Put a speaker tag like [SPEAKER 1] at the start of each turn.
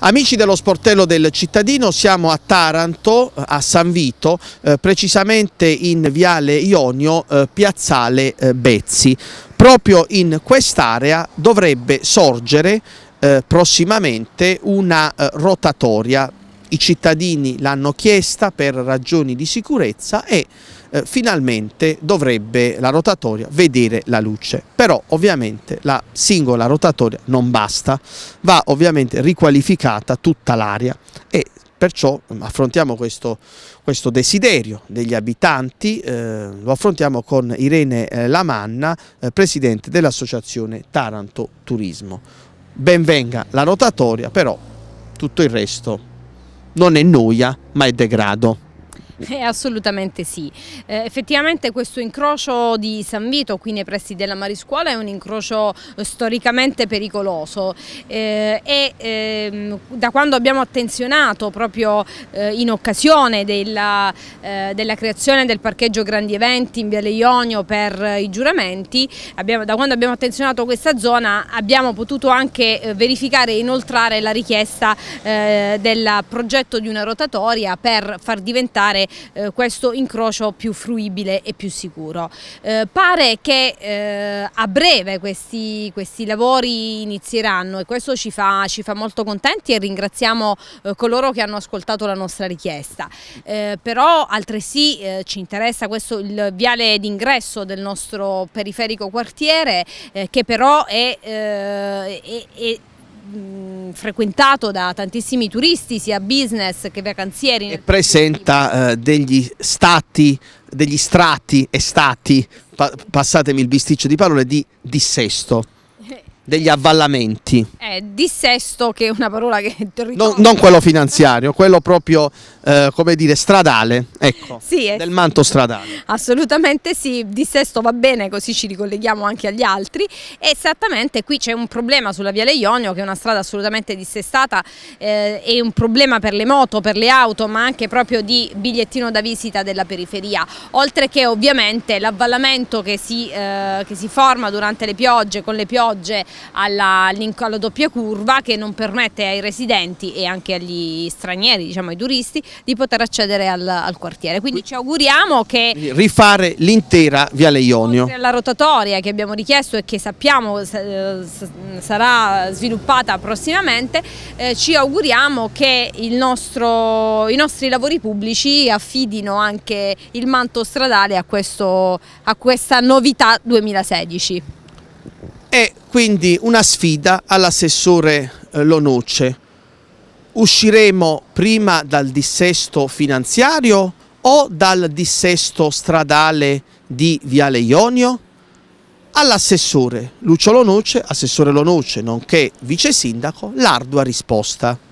[SPEAKER 1] Amici dello sportello del cittadino, siamo a Taranto, a San Vito, eh, precisamente in Viale Ionio, eh, Piazzale eh, Bezzi. Proprio in quest'area dovrebbe sorgere eh, prossimamente una eh, rotatoria i cittadini l'hanno chiesta per ragioni di sicurezza e eh, finalmente dovrebbe la rotatoria vedere la luce. Però ovviamente la singola rotatoria non basta, va ovviamente riqualificata tutta l'area e perciò mm, affrontiamo questo, questo, desiderio degli abitanti, eh, lo affrontiamo con Irene eh, Lamanna, eh, presidente dell'associazione Taranto Turismo. Benvenga la rotatoria, però tutto il resto non è noia, ma è degrado.
[SPEAKER 2] Eh, assolutamente sì. Eh, effettivamente questo incrocio di San Vito qui nei pressi della Mariscuola è un incrocio eh, storicamente pericoloso eh, e ehm, da quando abbiamo attenzionato proprio eh, in occasione della, eh, della, creazione del parcheggio Grandi Eventi in Viale Ionio per i giuramenti, abbiamo, da quando abbiamo attenzionato questa zona abbiamo potuto anche verificare e inoltrare la richiesta del progetto di una rotatoria per far diventare eh, questo incrocio più fruibile e più sicuro. Eh, pare che eh, a breve questi, questi, lavori inizieranno e questo ci fa, ci fa molto contenti e ringraziamo eh, coloro che hanno ascoltato la nostra richiesta. Eh, però altresì eh, ci interessa questo il viale d'ingresso del nostro periferico quartiere che però è, è, è frequentato da tantissimi turisti, sia business che vacanzieri. E
[SPEAKER 1] presenta eh, degli stati, degli strati e stati, pa passatemi il bisticcio di parole, di dissesto degli avvallamenti.
[SPEAKER 2] Eh, dissesto che è una parola che non, non, quello
[SPEAKER 1] finanziario, quello proprio eh, come dire stradale, ecco,
[SPEAKER 2] sì, eh, del manto stradale. Assolutamente sì, dissesto va bene così ci ricolleghiamo anche agli altri. Esattamente qui c'è un problema sulla via Leionio che è una strada assolutamente dissestata eh, è un problema per le moto, per le auto ma anche proprio di bigliettino da visita della periferia, oltre che ovviamente l'avvallamento che, eh, che si forma durante le piogge, con le piogge alla, alla doppia curva che non permette ai residenti e anche agli stranieri, diciamo ai turisti, di poter accedere al, al quartiere. Quindi ci auguriamo che...
[SPEAKER 1] Rifare l'intera Viale Ionio.
[SPEAKER 2] La rotatoria che abbiamo richiesto e che sappiamo eh, sarà sviluppata prossimamente, eh, ci auguriamo che nostro, i nostri lavori pubblici affidino anche il manto stradale a, questo, a questa novità 2016.
[SPEAKER 1] Quindi una sfida all'assessore eh, Lonoce. Usciremo prima dal dissesto finanziario o dal dissesto stradale di Viale Ionio? All'assessore Lucio Lonoce, assessore Lonoce, nonché vice sindaco, l'ardua risposta.